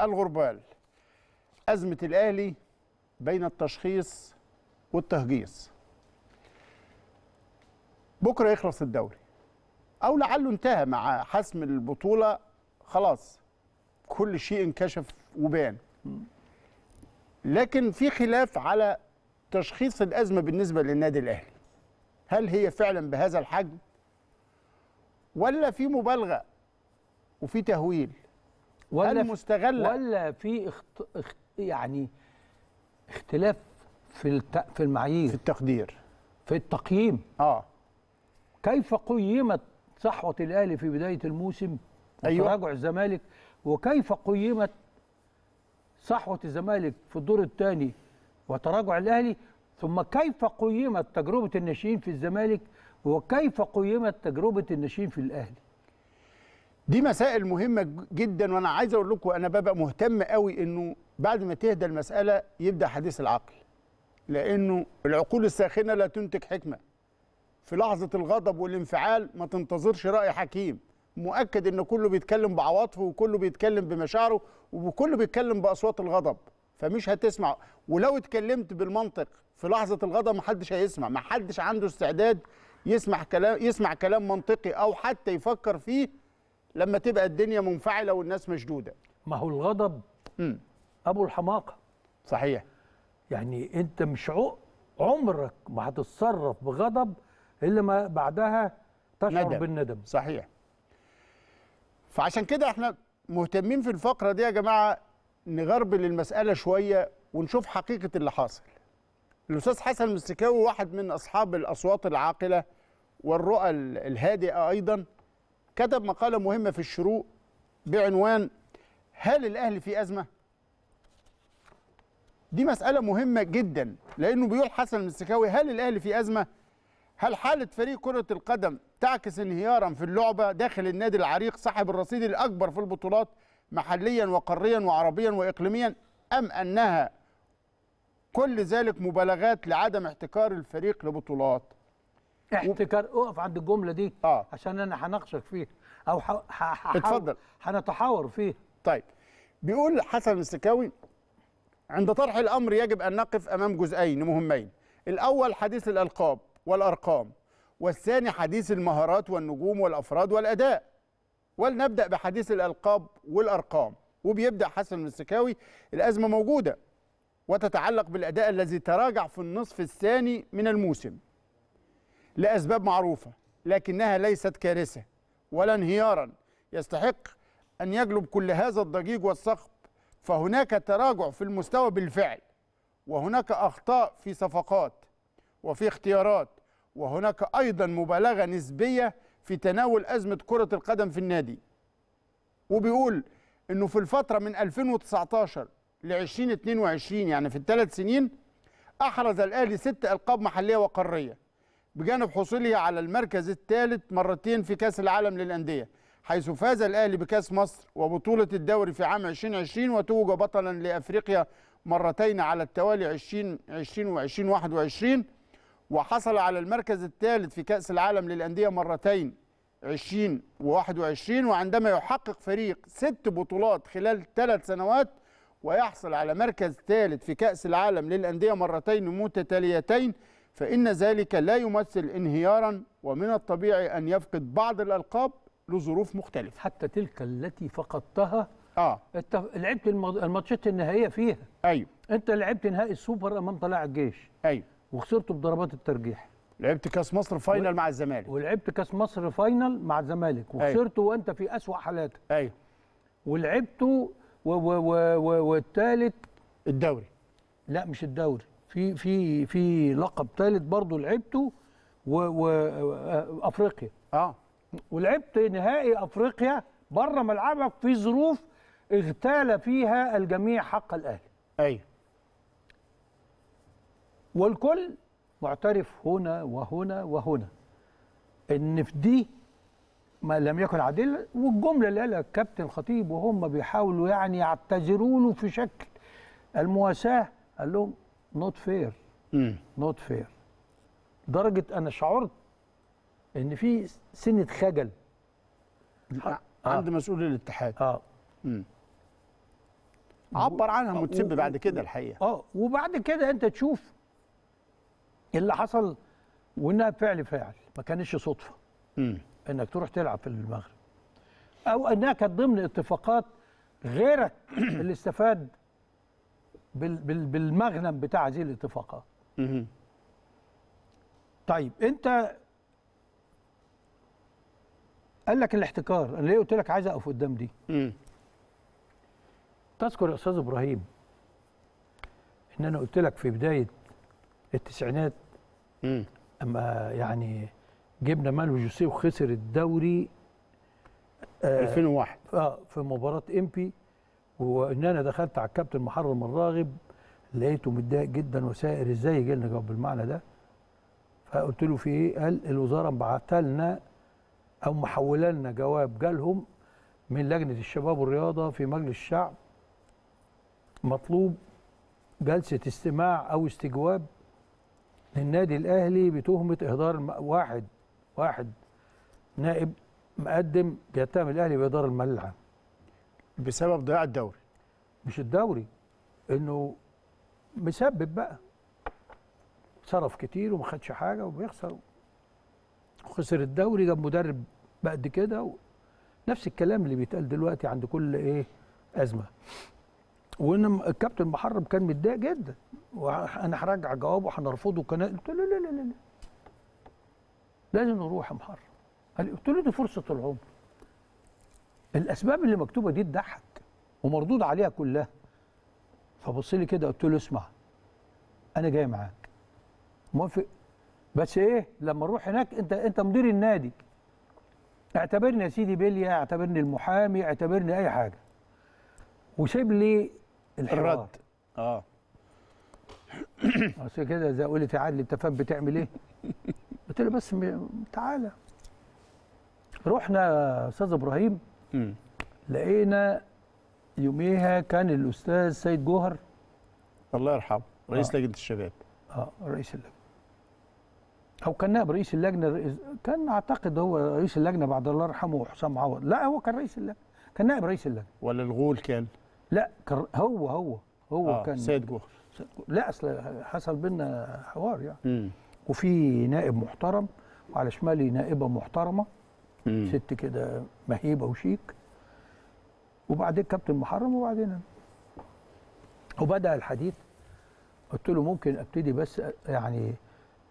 الغربال أزمة الأهلي بين التشخيص والتهجيص بكرة يخلص الدوري أو لعله انتهى مع حسم البطولة خلاص كل شيء انكشف وبان لكن في خلاف على تشخيص الأزمة بالنسبة للنادي الأهلي هل هي فعلا بهذا الحجم ولا في مبالغة وفي تهويل ولا المستغله ولا في اخت... اخت... يعني اختلاف في الت... في المعايير في التقدير في التقييم اه كيف قيمت صحوه الاهلي في بدايه الموسم أيوة. تراجع الزمالك وكيف قيمت صحوه الزمالك في الدور الثاني وتراجع الاهلي ثم كيف قيمت تجربه الناشئين في الزمالك وكيف قيمت تجربه الناشئين في الاهلي دي مسائل مهمه جدا وانا عايز اقول لكم انا ببقى مهتم قوي انه بعد ما تهدى المساله يبدا حديث العقل لانه العقول الساخنه لا تنتج حكمه في لحظه الغضب والانفعال ما تنتظرش راي حكيم مؤكد ان كله بيتكلم بعواطفه وكله بيتكلم بمشاعره وكله بيتكلم باصوات الغضب فمش هتسمع ولو اتكلمت بالمنطق في لحظه الغضب محدش هيسمع محدش عنده استعداد يسمع كلام يسمع كلام منطقي او حتى يفكر فيه لما تبقى الدنيا منفعله والناس مشدوده ما هو الغضب مم. ابو الحماقه صحيح يعني انت مش عمرك ما هتتصرف بغضب الا ما بعدها تشعر ندم. بالندم صحيح فعشان كده احنا مهتمين في الفقره دي يا جماعه نغربل المساله شويه ونشوف حقيقه اللي حاصل الاستاذ حسن مستكاوي واحد من اصحاب الاصوات العاقله والرؤى الهادئه ايضا كتب مقالة مهمة في الشروق بعنوان هل الأهلي في أزمة؟ دي مسألة مهمة جدا لأنه بيقول حسن المستكاوي هل الأهلي في أزمة؟ هل حالة فريق كرة القدم تعكس انهيارا في اللعبة داخل النادي العريق صاحب الرصيد الأكبر في البطولات محليا وقاريا وعربيا وإقليميا أم أنها كل ذلك مبالغات لعدم احتكار الفريق لبطولات احتكار اقف عند الجمله دي آه. عشان انا هناقشك فيها او اتفضل هنتحاور فيها طيب بيقول حسن السكاوي عند طرح الامر يجب ان نقف امام جزئين مهمين الاول حديث الالقاب والارقام والثاني حديث المهارات والنجوم والافراد والاداء ولنبدا بحديث الالقاب والارقام وبيبدا حسن السكاوي الازمه موجوده وتتعلق بالاداء الذي تراجع في النصف الثاني من الموسم لأسباب معروفة لكنها ليست كارثة ولا انهيارا يستحق أن يجلب كل هذا الضجيج والصخب فهناك تراجع في المستوى بالفعل وهناك أخطاء في صفقات وفي اختيارات وهناك أيضا مبالغة نسبية في تناول أزمة كرة القدم في النادي وبيقول أنه في الفترة من 2019 ل 2022 يعني في الثلاث سنين أحرز الأهلي ست ألقاب محلية وقارية بجانب حصوله على المركز الثالث مرتين في كأس العالم للأندية حيث فاز الأهلي بكأس مصر وبطولة الدوري في عام 2020 وتوج بطلا لأفريقيا مرتين على التوالي 2020 و 2021 وحصل على المركز الثالث في كأس العالم للأندية مرتين 20 و21 وعندما يحقق فريق ست بطولات خلال ثلاث سنوات ويحصل على مركز ثالث في كأس العالم للأندية مرتين متتاليتين فإن ذلك لا يمثل انهيارا ومن الطبيعي أن يفقد بعض الألقاب لظروف مختلفة حتى تلك التي فقدتها اه التف... لعبت الماتشات النهائية فيها ايوه انت لعبت نهائي السوبر امام طلائع الجيش ايوه وخسرته بضربات الترجيح لعبت كاس مصر فاينل و... مع الزمالك ولعبت كاس مصر فاينل مع الزمالك وخسرته أيوه. وانت في اسوأ حالاتك ايوه ولعبته و... و... و... و... الدوري لا مش الدوري في في في لقب ثالث برضه لعبته وافريقيا آه،, اه ولعبت نهائي افريقيا بره ملعبك في ظروف اغتال فيها الجميع حق الاهلي ايوه والكل معترف هنا وهنا وهنا ان في دي ما لم يكن عادلا والجمله اللي قالها الكابتن الخطيب وهم بيحاولوا يعني يعتذروا له في شكل المواساه قال لهم نوت فير نوت فير لدرجه انا شعرت ان في سنه خجل آه. عند آه. مسؤول الاتحاد اه مم. عبر عنها متسب آه، بعد كده الحقيقه اه وبعد كده انت تشوف اللي حصل وانها فعل فاعل ما كانتش صدفه مم. انك تروح تلعب في المغرب او انها كانت ضمن اتفاقات غيرك اللي استفاد بالمغنم بتاع هذه الاتفاقات طيب انت قال لك الاحتكار انا ليه قلت لك عايز اقف قدام دي تذكر يا استاذ ابراهيم ان انا قلت لك في بدايه التسعينات اما يعني جبنا مال جوسيه وخسر الدوري 2001 آه،, اه في مباراه امبي وان انا دخلت على الكابتن محرم الراغب لقيته متضايق جدا وسائر ازاي يجي لنا جواب بالمعنى ده فقلت له في ايه قال الوزاره مبعته لنا او محوله لنا جواب جالهم من لجنه الشباب والرياضه في مجلس الشعب مطلوب جلسه استماع او استجواب للنادي الاهلي بتهمه اهدار واحد واحد نائب مقدم بيتهم الاهلي باداره الملعب بسبب ضياع الدوري مش الدوري انه مسبب بقى صرف كتير وما خدش حاجه وبيخسر وخسر الدوري جاب مدرب بقد كده و... نفس الكلام اللي بيتقال دلوقتي عند كل ايه ازمه وان الكابتن محرم كان متضايق جدا وانا هرجع جوابه هنرفضه كان قلت له لا لا لا لا لازم نروح يا محرم قلت له دي فرصه العمر الاسباب اللي مكتوبه دي تضحك ومردود عليها كلها فبص لي كده قلت له اسمع انا جاي معاك موافق بس ايه لما نروح هناك انت انت مدير النادي اعتبرني يا سيدي بيليا اعتبرني المحامي اعتبرني اي حاجه وسيب لي الحوار الرد اه اصل كده زي قلت يا تعالى انت فاهم بتعمل ايه؟ قلت له بس تعالى رحنا استاذ ابراهيم لقينا يوميها كان الاستاذ سيد جوهر الله يرحمه رئيس آه. لجنه الشباب اه رئيس اللجنه او كان نائب رئيس اللجنه رئيس كان اعتقد هو رئيس اللجنه بعد الله يرحمه حسام عوض لا هو كان رئيس اللجنه كان نائب رئيس اللجنه ولا الغول كان لا كان هو هو هو آه كان سيد جوهر لا اصل حصل بينا حوار يعني م. وفي نائب محترم وعلى شمالي نائبه محترمه مم. ست كده مهيبه وشيك وبعدين كابتن محرم وبعدين وبدا الحديث قلت له ممكن ابتدي بس يعني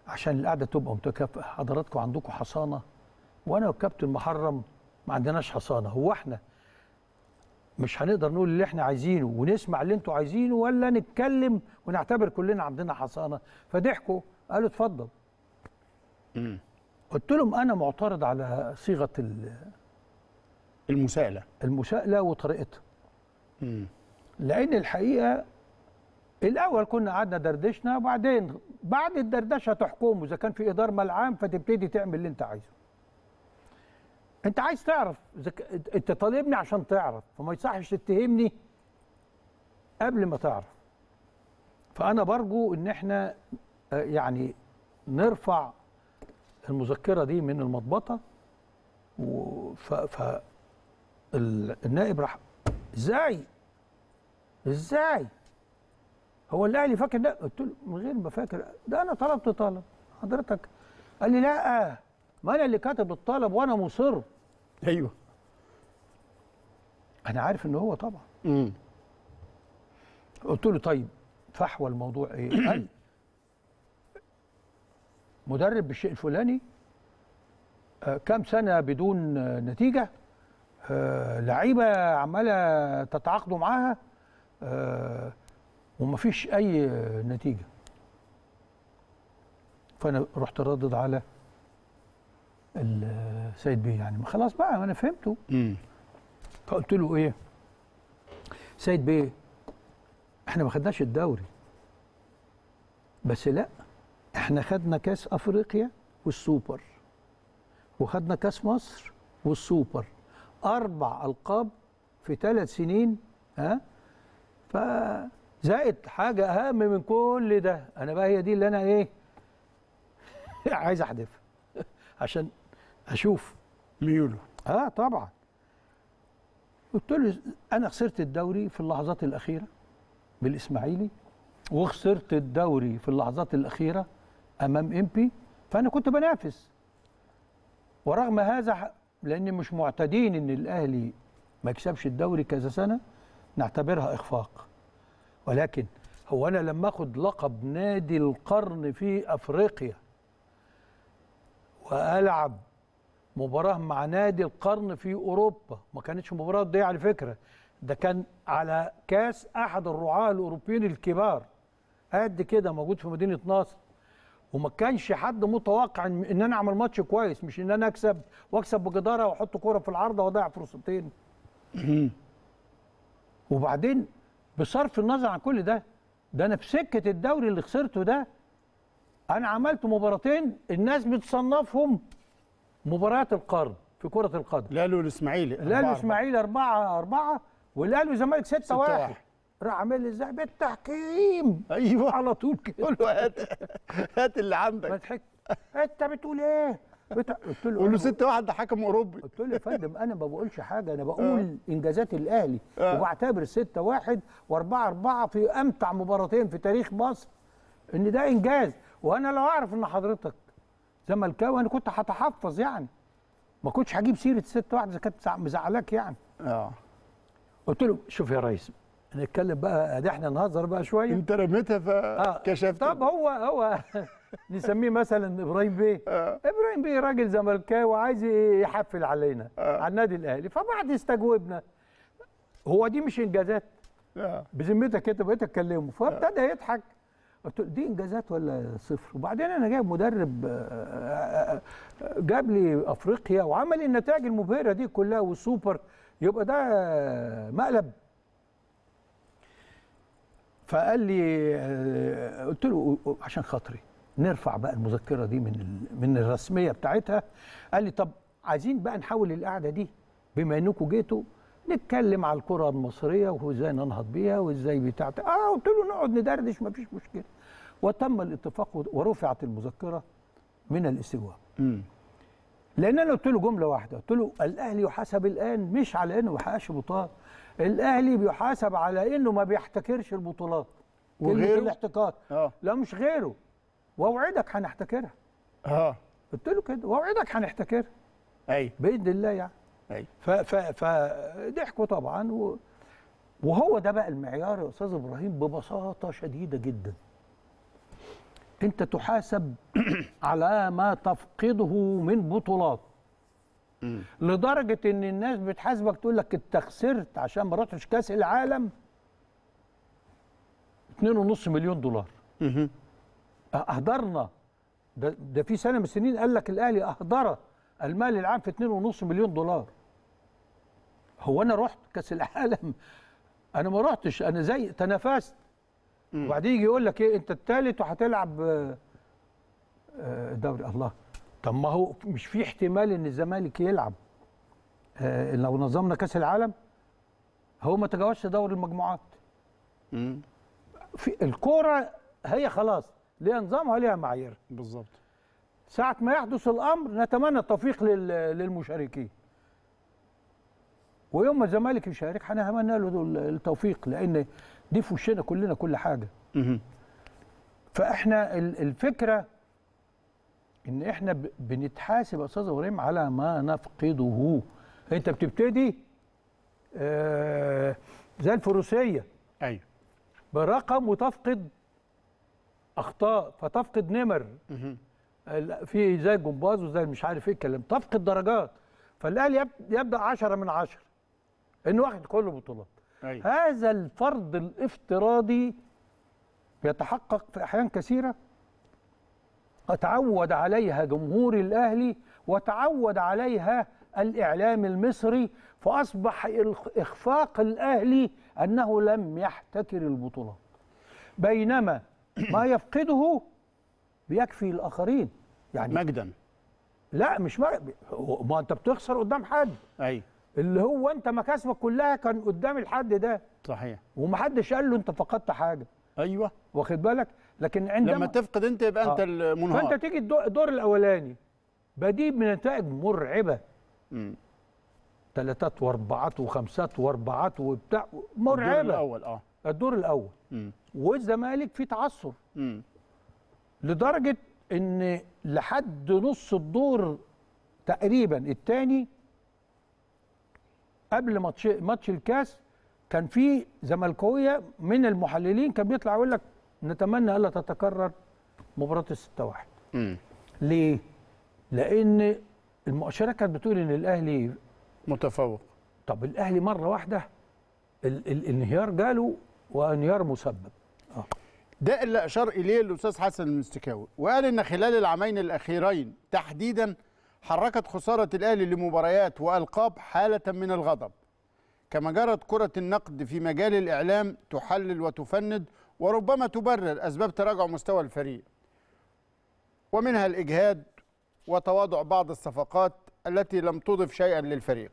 عشان القعده تبقى متكافئه حضراتكم عندكم حصانه وانا والكابتن محرم ما عندناش حصانه هو احنا مش هنقدر نقول اللي احنا عايزينه ونسمع اللي انتوا عايزينه ولا نتكلم ونعتبر كلنا عندنا حصانه فضحكوا قالوا اتفضل قلت لهم انا معترض على صيغه المساءله المساءله وطريقتها لان الحقيقه الاول كنا قعدنا دردشنا وبعدين بعد الدردشه تحكم اذا كان في ادار عام فتبتدي تعمل اللي انت عايزه انت عايز تعرف زك... انت طالبني عشان تعرف فما يصحش تتهمني قبل ما تعرف فانا برجو ان احنا آه، يعني نرفع المذكره دي من المضبطه ف ف النائب راح ازاي ازاي هو الاهلي فاكر ده؟ قلت له من غير ما فاكر ده انا طلبت طلب حضرتك قال لي لا ما انا اللي كاتب الطلب وانا مصر ايوه انا عارف ان هو طبعا امم قلت له طيب فحوى الموضوع ايه قال مدرب بالشيء الفلاني آه، كام سنه بدون نتيجه آه، لعيبه عماله تتعاقدوا معاها آه، ومفيش اي نتيجه فانا رحت ردد على السيد بيه يعني ما خلاص بقى انا فهمته فقلت له ايه سيد بيه احنا ما خدناش الدوري بس لا احنا خدنا كاس افريقيا والسوبر وخدنا كاس مصر والسوبر اربع القاب في ثلاث سنين ها فزائد حاجه اهم من كل ده انا بقى هي دي اللي انا ايه عايز احذفها عشان اشوف ميوله اه طبعا قلت له انا خسرت الدوري في اللحظات الاخيره بالاسماعيلي وخسرت الدوري في اللحظات الاخيره امام امبي فانا كنت بنافس ورغم هذا لان مش معتدين ان الاهلي ما يكسبش الدوري كذا سنه نعتبرها اخفاق ولكن هو انا لما اخد لقب نادي القرن في افريقيا والعب مباراه مع نادي القرن في اوروبا ما كانتش مباراه دي على فكره ده كان على كاس احد الرعاه الاوروبيين الكبار قد كده موجود في مدينه نصر وما كانش حد متوقع ان انا اعمل ماتش كويس مش ان انا اكسب واكسب بجداره واحط كوره في العارضه واضيع فرصتين وبعدين بصرف النظر عن كل ده ده انا في سكه الدوري اللي خسرته ده انا عملت مباراتين الناس بتصنفهم مباريات القرن في كره القدم الاهلي والاسماعيلي الاهلي والاسماعيلي 4 4 والاهلي والزمالك 6 1 راح عامل لي ازاي بالتحكيم ايوه على طول كده قول له هات هات اللي عندك فضحكت انت بتقول ايه؟ بتا... قلت له قول له ست واحد ده حكم اوروبي قلت له يا فندم انا ما بقولش حاجه انا آه. بقول انجازات الاهلي آه. وبعتبر 6 1 و4 4 في امتع مباراتين في تاريخ مصر ان ده انجاز وانا لو اعرف ان حضرتك زملكاوي انا كنت هتحفظ يعني ما كنتش هجيب سيره 6 1 اذا كانت مزعلاك يعني اه قلت له شوف يا ريس هنتكلم بقى ادي احنا نهزر بقى شويه انت رميتها فكشفت آه. طب هو هو نسميه مثلا ابراهيم بيه آه. ابراهيم بيه راجل زملكاوي وعايز يحفل علينا آه. على النادي الاهلي فبعد استجوبنا هو دي مش انجازات آه. بذمتك انت بقيت اتكلمه فابتدى آه. يضحك قلت له دي انجازات ولا صفر وبعدين انا جايب مدرب آه، آه، جاب لي افريقيا وعمل النتائج المبهره دي كلها والسوبر يبقى ده مقلب فقال لي آه، قلت له عشان خاطري نرفع بقى المذكره دي من من الرسميه بتاعتها قال لي طب عايزين بقى نحول القعده دي بما انكم جيتوا نتكلم على الكره المصريه وازاي ننهض بيها وازاي بتاعت اه قلت له نقعد ندردش مفيش مشكله وتم الاتفاق ورفعت المذكره من الاستواء لان انا قلت له جمله واحده قلت له الاهلي يحاسب الان مش على انه ما حققش بطاقه الاهلي بيحاسب على انه ما بيحتكرش البطولات وغيره الاحتكار آه. لا مش غيره واوعدك هنحتكرها اه قلت له كده واوعدك هنحتكرها ايوه باذن الله يعني ايوه فضحكوا طبعا و... وهو ده بقى المعيار يا استاذ ابراهيم ببساطه شديده جدا انت تحاسب على ما تفقده من بطولات لدرجه ان الناس بتحاسبك تقول لك انت خسرت عشان ما رحتش كاس العالم 2.5 مليون دولار اهدرنا ده, ده في سنه من السنين قال لك الاهلي اهدر المال العام في 2.5 مليون دولار هو انا رحت كاس العالم انا ما رحتش انا زي تنافست وبعدين يجي يقول لك ايه انت الثالث وهتلعب آه، آه، دوري الله طب ما هو مش في احتمال ان الزمالك يلعب آه لو نظمنا كاس العالم هو ما تجاوزش دور المجموعات امم في الكوره هي خلاص ليها نظامها ليها معايير بالظبط ساعه ما يحدث الامر نتمنى التوفيق للمشاركين ويوم ما الزمالك يشارك هنتمنى له التوفيق لان دي في وشنا كلنا كل حاجه فاحنا الفكره ان احنا بنتحاسب يا استاذ ابراهيم على ما نفقده انت بتبتدي آه زي الفروسيه ايوه برقم وتفقد اخطاء فتفقد نمر في زي الجمباز وزي مش عارف ايه الكلام تفقد درجات فالاهلي يبدا 10 من 10 انه واخد كل البطولات أيوة. هذا الفرض الافتراضي يتحقق في احيان كثيره تعود عليها جمهور الأهلي وتعود عليها الإعلام المصري فأصبح إخفاق الأهلي أنه لم يحتكر البطولات بينما ما يفقده بيكفي الآخرين يعني مجدا لا مش مجد. ما أنت بتخسر قدام حد أي اللي هو أنت مكاسبك كلها كان قدام الحد ده صحيح ومحدش قال له أنت فقدت حاجة أيوه واخد بالك لكن عندما لما تفقد انت يبقى آه. انت المنهار فانت تيجي الدور الاولاني بديب من نتائج مرعبه امم ثلاثات واربعات وخمسات واربعات وبتاع مرعبه الدور الاول اه الدور الاول امم والزمالك في تعثر امم لدرجه ان لحد نص الدور تقريبا الثاني قبل ماتش ماتش الكاس كان في زملكاويه من المحللين كان بيطلع يقول لك نتمنى الا تتكرر مباراه ال 6 1 ليه؟ لان المؤشرات كانت بتقول ان الاهلي متفوق طب الاهلي مره واحده ال الانهيار جاله وانهيار مسبب اه ده اللي اشار اليه الاستاذ حسن المستكاوي وقال ان خلال العامين الاخيرين تحديدا حركت خساره الاهلي لمباريات والقاب حاله من الغضب كما جرت كره النقد في مجال الاعلام تحلل وتفند وربما تبرر أسباب تراجع مستوى الفريق ومنها الإجهاد وتواضع بعض الصفقات التي لم تضف شيئا للفريق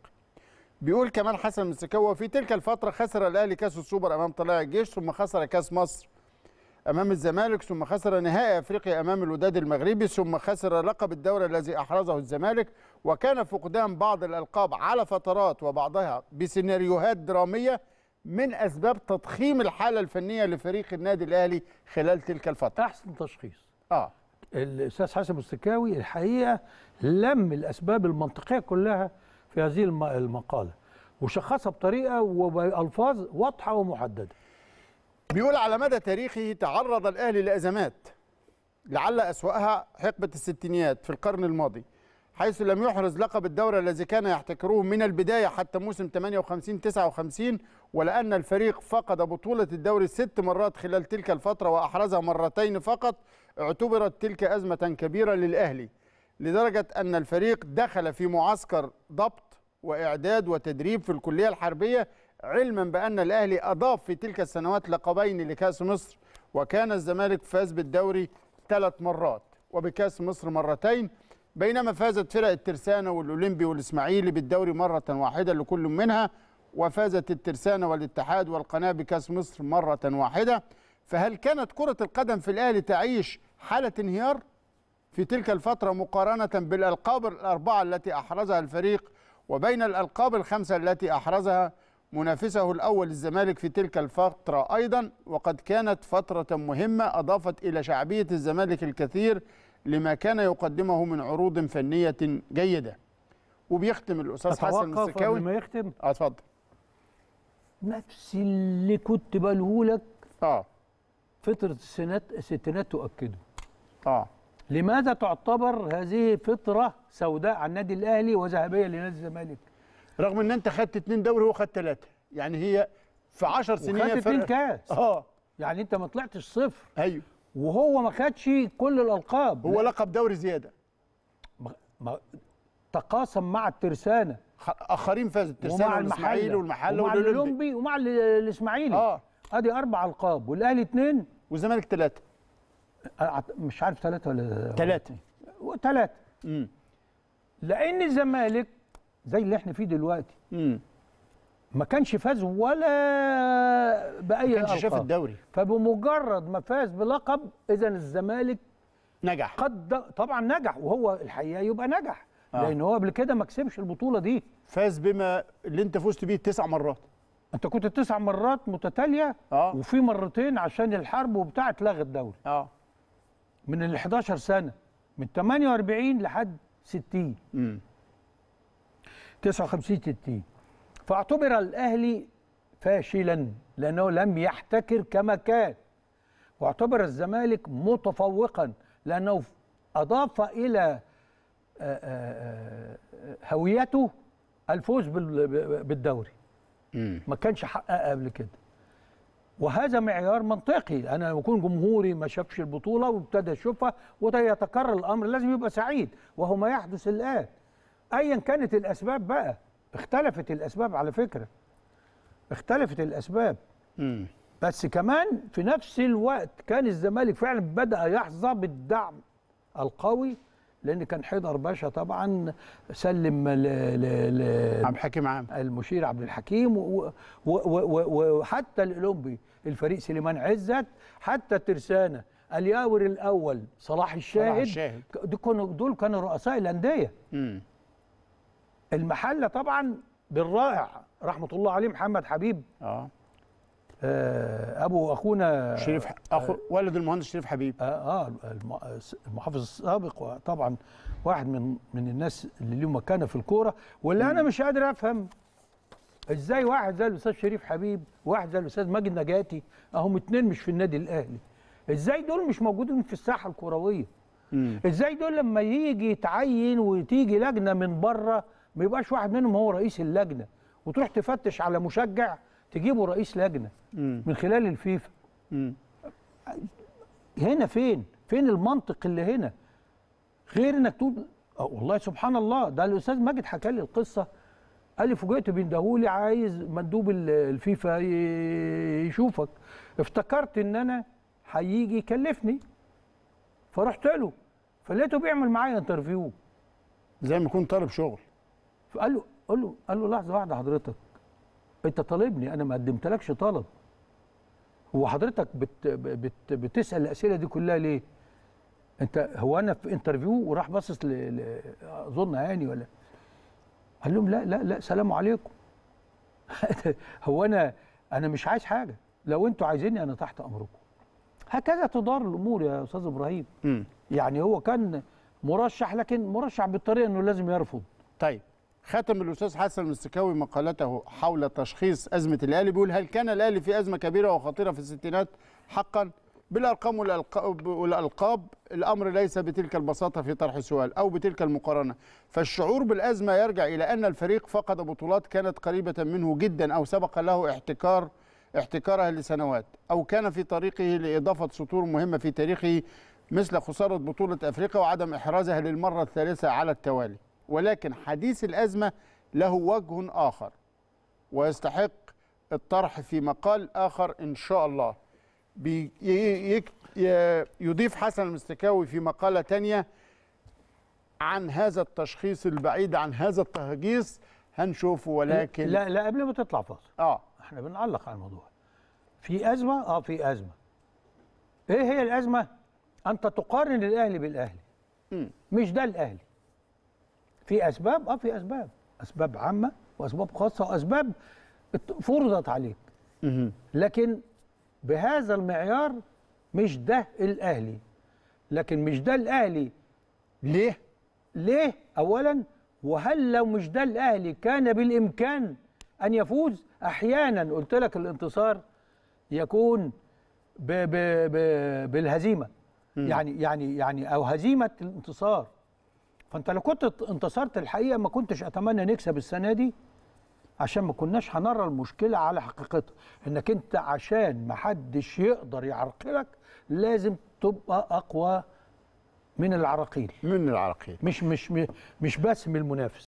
بيقول كمال حسن مسكوه في تلك الفترة خسر الأهلي كأس السوبر أمام طلائع الجيش ثم خسر كأس مصر أمام الزمالك ثم خسر نهائي أفريقيا أمام الوداد المغربي ثم خسر لقب الدوري الذي أحرزه الزمالك وكان فقدان بعض الألقاب على فترات وبعضها بسيناريوهات درامية من اسباب تضخيم الحاله الفنيه لفريق النادي الاهلي خلال تلك الفتره احسن تشخيص اه الاستاذ حسن مستكاوي الحقيقه لم الاسباب المنطقيه كلها في هذه المقاله وشخصها بطريقه وبالفاظ واضحه ومحدده بيقول على مدى تاريخه تعرض الاهلي لازمات لعل اسواها حقبه الستينيات في القرن الماضي حيث لم يحرز لقب الدوري الذي كان يحتكره من البداية حتى موسم 58-59 ولأن الفريق فقد بطولة الدوري ست مرات خلال تلك الفترة وأحرزها مرتين فقط اعتبرت تلك أزمة كبيرة للأهلي لدرجة أن الفريق دخل في معسكر ضبط وإعداد وتدريب في الكلية الحربية علما بأن الأهلي أضاف في تلك السنوات لقبين لكأس مصر وكان الزمالك فاز بالدوري ثلاث مرات وبكأس مصر مرتين بينما فازت فرق الترسانة والأولمبي والإسماعيلي بالدوري مرة واحدة لكل منها وفازت الترسانة والاتحاد والقناة بكأس مصر مرة واحدة فهل كانت كرة القدم في الأهلي تعيش حالة انهيار في تلك الفترة مقارنة بالألقاب الأربعة التي أحرزها الفريق وبين الألقاب الخمسة التي أحرزها منافسه الأول الزمالك في تلك الفترة أيضا وقد كانت فترة مهمة أضافت إلى شعبية الزمالك الكثير لما كان يقدمه من عروض فنيه جيده وبيختم الاستاذ حسن السكاوي ما يختم اتفضل نفس اللي كنت بقوله لك اه فتره السنات الستينات تؤكده اه لماذا تعتبر هذه فتره سوداء على النادي الاهلي وذهبيه لنادي الزمالك رغم ان انت خدت اتنين دوري هو خد ثلاثه يعني هي في 10 سنين خدت اتنين كاس اه يعني انت ما طلعتش صفر ايوه وهو ما خدش كل الالقاب هو لقب دوري زياده ما تقاسم مع الترسانه اخرين فازوا الترسانه والاسماعيلي والمحله ومع الاولمبي ومع الاسماعيلي اه ادي اربع القاب والاهلي اثنين والزمالك ثلاثه مش عارف ثلاثه ولا ثلاثه ثلاثه لان الزمالك زي اللي احنا فيه دلوقتي امم ما كانش فاز ولا باي ما كانش شاف الدوري فبمجرد ما فاز بلقب اذا الزمالك نجح قد طبعا نجح وهو الحقيقه يبقى نجح آه. لان هو قبل كده ما كسبش البطوله دي فاز بما اللي انت فزت بيه تسع مرات انت كنت تسع مرات متتاليه آه. وفي مرتين عشان الحرب وبتاع اتلغى الدوري اه من ال 11 سنه من 48 لحد 60 امم 59 60 فاعتبر الأهلي فاشلا لأنه لم يحتكر كما كان واعتبر الزمالك متفوقا لأنه أضاف إلى آه، آه، آه، هويته الفوز بالدوري ما كانش حقق قبل كده وهذا معيار منطقي انا لما اكون جمهوري ما شافش البطوله وابتدى يشوفها وده يتكرر الامر لازم يبقى سعيد وهو ما يحدث الان ايا كانت الاسباب بقى اختلفت الاسباب على فكره اختلفت الاسباب مم. بس كمان في نفس الوقت كان الزمالك فعلا بدا يحظى بالدعم القوي لان كان حيدر باشا طبعا سلم ل ل عبد الحكيم عام المشير عبد الحكيم وحتى الاولمبي الفريق سليمان عزت حتى ترسانه الياور الاول صلاح الشاهد, صلاح الشاهد. دول كانوا رؤساء الانديه المحله طبعا بالرائع رحمه الله عليه محمد حبيب اه, آه، ابو اخونا شريف اخو آه، والد المهندس شريف حبيب اه اه المحافظ السابق وطبعا واحد من من الناس اللي لهم مكانه في الكوره واللي انا مش قادر افهم ازاي واحد زي الاستاذ شريف حبيب واحد زي الاستاذ ماجد نجاتي اهم اتنين مش في النادي الاهلي ازاي دول مش موجودين في الساحه الكرويه ازاي دول لما يجي يتعين وتيجي لجنه من بره ما يبقاش واحد منهم هو رئيس اللجنه وتروح تفتش على مشجع تجيبه رئيس لجنه مم. من خلال الفيفا مم. هنا فين فين المنطق اللي هنا غير انك تقول آه، والله سبحان الله ده الاستاذ ماجد حكى لي القصه قال لي فوجئت بيندهولي عايز مندوب الفيفا يشوفك افتكرت ان انا هيجي يكلفني فرحت له فلقيته بيعمل معايا انترفيو زي ما يكون طالب شغل فقال له قال له قال له لحظه واحده حضرتك انت طالبني انا ما قدمتلكش طلب هو حضرتك بت بت بتسال الاسئله دي كلها ليه؟ انت هو انا في انترفيو وراح باصص اظن هاني يعني ولا قال لهم لا لا لا سلام عليكم هو انا انا مش عايز حاجه لو انتوا عايزيني انا تحت امركم هكذا تدار الامور يا استاذ ابراهيم م. يعني هو كان مرشح لكن مرشح بالطريقه انه لازم يرفض طيب ختم الاستاذ حسن السكاوي مقالته حول تشخيص ازمه الاهلي بيقول هل كان الاهلي في ازمه كبيره وخطيره في الستينات حقا بالارقام والالقاب الامر ليس بتلك البساطه في طرح سؤال او بتلك المقارنه فالشعور بالازمه يرجع الى ان الفريق فقد بطولات كانت قريبه منه جدا او سبق له احتكار احتكارها لسنوات او كان في طريقه لاضافه سطور مهمه في تاريخه مثل خساره بطوله افريقيا وعدم احرازها للمره الثالثه على التوالي ولكن حديث الأزمة له وجه آخر ويستحق الطرح في مقال آخر إن شاء الله يضيف حسن المستكاوي في مقالة تانية عن هذا التشخيص البعيد عن هذا التهجيس هنشوفه ولكن لا لا قبل ما تطلع فاصل اه احنا بنعلق على الموضوع في ازمه اه في ازمه ايه هي الازمه انت تقارن الاهلي بالاهلي مش ده الاهلي في اسباب اه في اسباب اسباب عامه واسباب خاصه واسباب فرضت عليك لكن بهذا المعيار مش ده الاهلي لكن مش ده الاهلي ليه ليه اولا وهل لو مش ده الاهلي كان بالامكان ان يفوز احيانا قلت لك الانتصار يكون بـ بـ بـ بالهزيمه يعني يعني يعني او هزيمه الانتصار فانت لو كنت انتصرت الحقيقه ما كنتش اتمنى نكسب السنه دي عشان ما كناش هنرى المشكله على حقيقتها انك انت عشان ما حدش يقدر يعرقلك لازم تبقى اقوى من العراقيل من العراقيل مش مش مش بس من المنافس